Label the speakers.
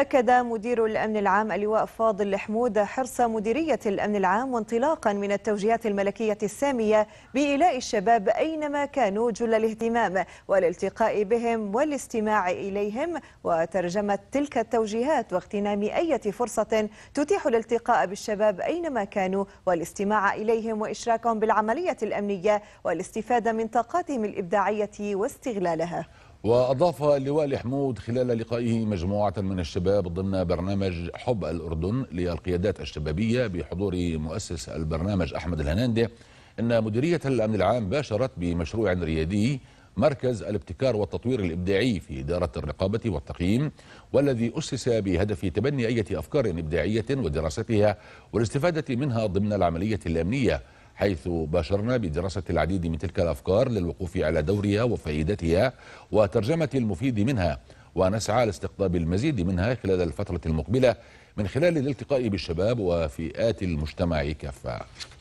Speaker 1: أكد مدير الأمن العام اللواء فاضل حمود حرص مديرية الأمن العام وانطلاقا من التوجيهات الملكية السامية بإيلاء الشباب أينما كانوا جل الاهتمام والالتقاء بهم والاستماع إليهم وترجمة تلك التوجيهات واغتنام أي فرصة تتيح الالتقاء بالشباب أينما كانوا والاستماع إليهم وإشراكهم بالعملية الأمنية والاستفادة من طاقاتهم الإبداعية واستغلالها
Speaker 2: وأضاف اللواء لحمود خلال لقائه مجموعة من الشباب ضمن برنامج حب الأردن للقيادات الشبابية بحضور مؤسس البرنامج أحمد الهناندي أن مديرية الأمن العام باشرت بمشروع ريادي مركز الابتكار والتطوير الإبداعي في إدارة الرقابة والتقييم والذي أسس بهدف تبني أي أفكار إبداعية ودراستها والاستفادة منها ضمن العملية الأمنية حيث باشرنا بدراسة العديد من تلك الأفكار للوقوف على دورها وفائدتها وترجمة المفيد منها ونسعى لاستقطاب المزيد منها خلال الفترة المقبلة من خلال الالتقاء بالشباب وفئات المجتمع كافة